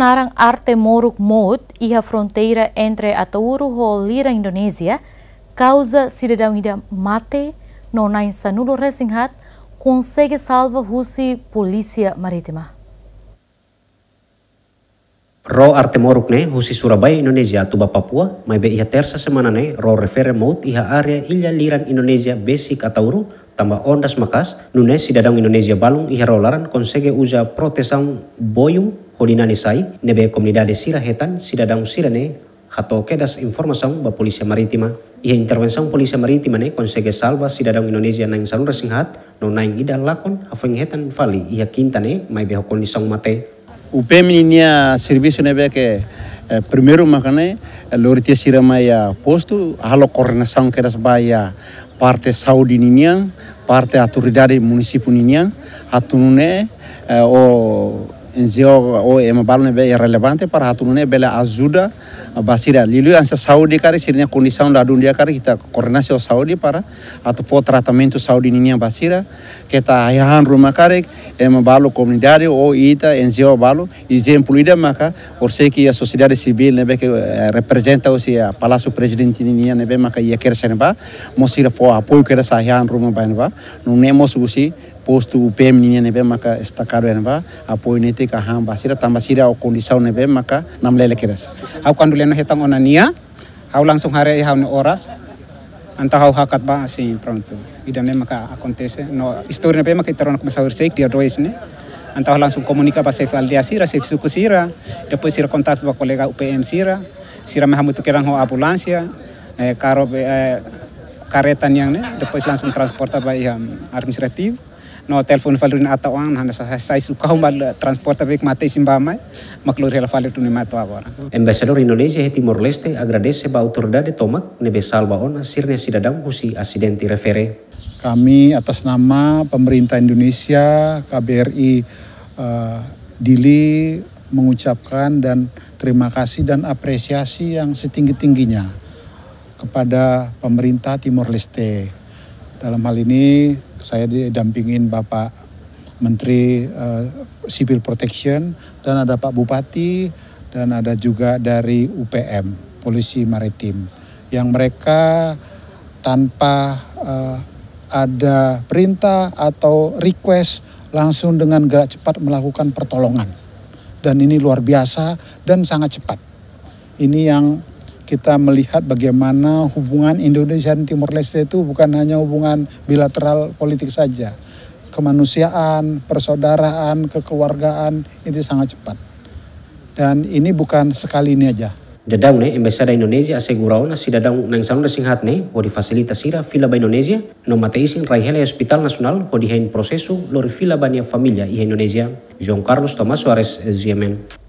tornaram arte moruk mod e a fronteira entre Atauru ho e Indonesia, Indonésia, causa cidadão ida mate, nona insanulo resinghat, consegue salva Husi polícia marítima. Ro Arte Moruk ne husi Surabaya Indonesia tuba Papua mai be ia tersa semana ne ro refere maut iha area ilha liran Indonesia basic atauru tambah ondas makas nune sidadang Indonesia balung iherolaran konsege uja protesang boyu hodina nisai nebe komunidade sirahetan sidadang sirane hato kedas informasang ba polisi maritima ia intervensang polisi maritima ne konsege salva sidadang Indonesia nang salur resinghat no nang ida lakon hafeng hetan fali ia kintane mai beho kondisang mate mininya servisu nebe ke eh, primeiro makane eh, lori sirama ya postu halo koordinasaun kedas baya parte Saudi ninian, parte aturidade município ninian, atunune eh, o NGO o ema balone be relevante eh, para hatunune bela ajuda eh, basira lilu ansa Saudi kari sirnya condição da dunia kari kita koordinasi o Saudi para atu fo tratamento Saudi ninia basira kita ayahan rumah kari ema balu comunidade o ita NGO balu exemplo ida maka orse ki a sociedade civil nebe que eh, representa o a palácio presidente ninia nebe maka ia kersen ba mosira fo apoio kera sahian rumah ba neba não nemos usi posto upem ne be maka en va apo te ka han basira sira o kondisau be maka nam lele keras au kanduleno hetang nia au langsung hari hau ne oras anta hau hakat ba asi pronto ida e ne maka akontese no ne be maka itaron kuma saur seik dia dois ne anta langsung um komunika ba sefal dia sira sef suku sira depois sira kontak ba kolega UPM sira sira mehamu tukerang ho ambulância eh, karo eh, karetan yang ne depois langsung um transporta ba eh, administratif no telepon falurin ata wan hana sa sa suka humbal eh, transporta vek mate mai maklur hela falirun mato agora Embaixador Indonesia e Timor Leste agradece ba autoridade tomak nebe salva ona sirne sidadam husi asidenti refere kami atas nama pemerintah Indonesia KBRI uh, eh, Dili mengucapkan dan terima kasih dan apresiasi yang setinggi-tingginya kepada pemerintah Timor Leste. Dalam hal ini saya didampingin Bapak Menteri uh, Civil Protection dan ada Pak Bupati dan ada juga dari UPM Polisi Maritim yang mereka tanpa uh, ada perintah atau request langsung dengan gerak cepat melakukan pertolongan dan ini luar biasa dan sangat cepat ini yang kita melihat bagaimana hubungan Indonesia dan Timor Leste itu bukan hanya hubungan bilateral politik saja. Kemanusiaan, persaudaraan, kekeluargaan itu sangat cepat. Dan ini bukan sekali ini aja. Dadang ne Embesada Indonesia asegurau na si dadang nang sanong sing hat ne o di fasilita sira fila ba Indonesia no mateisin raihela e hospital nasional o di hain proseso lor fila ba niya familia i Indonesia. John Carlos Thomas Suarez, SGMN.